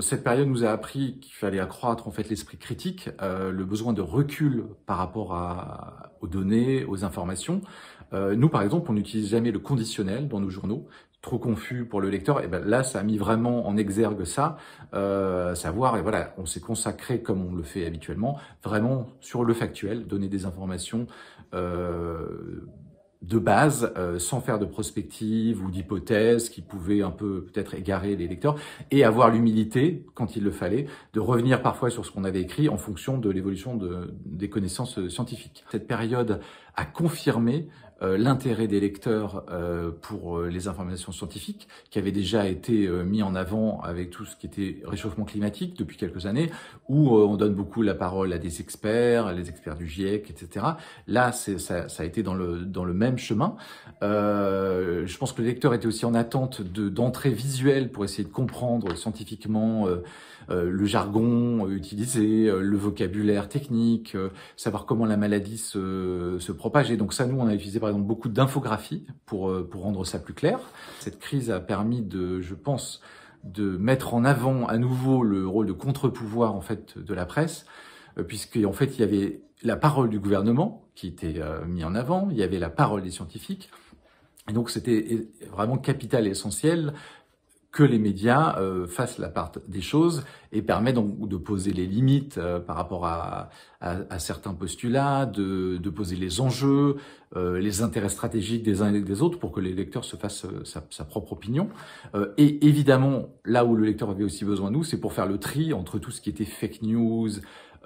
Cette période nous a appris qu'il fallait accroître en fait l'esprit critique, euh, le besoin de recul par rapport aux données, aux informations. Euh, nous, par exemple, on n'utilise jamais le conditionnel dans nos journaux, trop confus pour le lecteur. Et ben là, ça a mis vraiment en exergue ça, euh, savoir et voilà, on s'est consacré comme on le fait habituellement, vraiment sur le factuel, donner des informations de base, euh, sans faire de prospective ou d'hypothèses qui pouvaient un peu peut-être égarer les lecteurs, et avoir l'humilité, quand il le fallait, de revenir parfois sur ce qu'on avait écrit en fonction de l'évolution de, des connaissances scientifiques. Cette période a confirmé euh, l'intérêt des lecteurs euh, pour les informations scientifiques, qui avaient déjà été mis en avant avec tout ce qui était réchauffement climatique depuis quelques années, où on donne beaucoup la parole à des experts, les experts du GIEC, etc. Là, ça, ça a été dans le, dans le même chemin. Euh, je pense que le lecteur était aussi en attente d'entrées visuelles pour essayer de comprendre scientifiquement euh, euh, le jargon utilisé, le vocabulaire technique, savoir comment la maladie se, propage. Et donc ça, nous, on a utilisé par exemple beaucoup d'infographies pour, pour rendre ça plus clair. Cette crise a permis de, je pense, de mettre en avant à nouveau le rôle de contre-pouvoir en fait de la presse euh, puisqu'en fait, il y avait la parole du gouvernement qui était euh, mise en avant, il y avait la parole des scientifiques, et donc c'était vraiment capital et essentiel que les médias euh, fassent la part des choses et permet donc de poser les limites euh, par rapport à, à, à certains postulats, de, de, poser les enjeux, euh, les intérêts stratégiques des uns et des autres pour que les lecteurs se fassent sa, sa, propre opinion. et évidemment, là où le lecteur avait aussi besoin de nous, c'est pour faire le tri entre tout ce qui était fake news,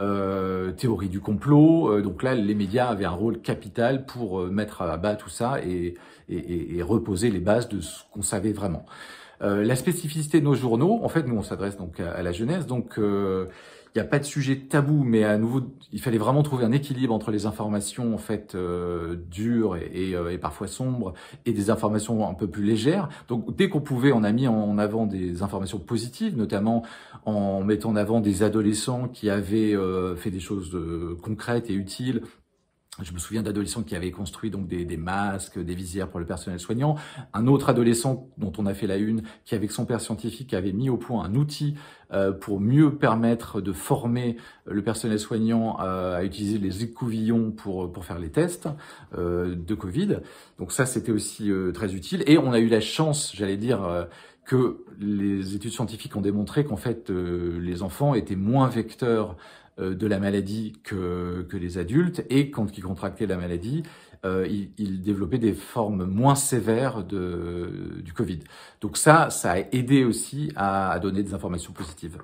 euh, théorie du complot. donc là, les médias avaient un rôle capital pour mettre à bas tout ça et, et, et, reposer les bases de ce qu'on savait vraiment. Euh, la spécificité de nos journaux, en fait, nous on s'adresse donc à, la jeunesse, donc il euh, n'y a pas de sujet tabou, mais à nouveau, il fallait vraiment trouver un équilibre entre les informations en fait euh, dures et, et, parfois sombres et des informations un peu plus légères. Donc dès qu'on pouvait, on a mis en avant des informations positives, notamment en mettant en avant des adolescents qui avaient fait des choses concrètes et utiles je me souviens d'adolescents qui avaient construit donc des, des, masques, des visières pour le personnel soignant. Un autre adolescent dont on a fait la une, qui avec son père scientifique avait mis au point un outil euh, pour mieux permettre de former le personnel soignant à utiliser les écouvillons pour pour faire les tests euh, de Covid. Donc ça, c'était aussi euh, très utile. Et on a eu la chance, j'allais dire que les études scientifiques ont démontré qu'en fait les enfants étaient moins vecteurs euh, de la maladie que, que les adultes, et quand ils contractaient la maladie, euh, ils, développaient des formes moins sévères de, du Covid. Donc ça, ça a aidé aussi à donner des informations positives.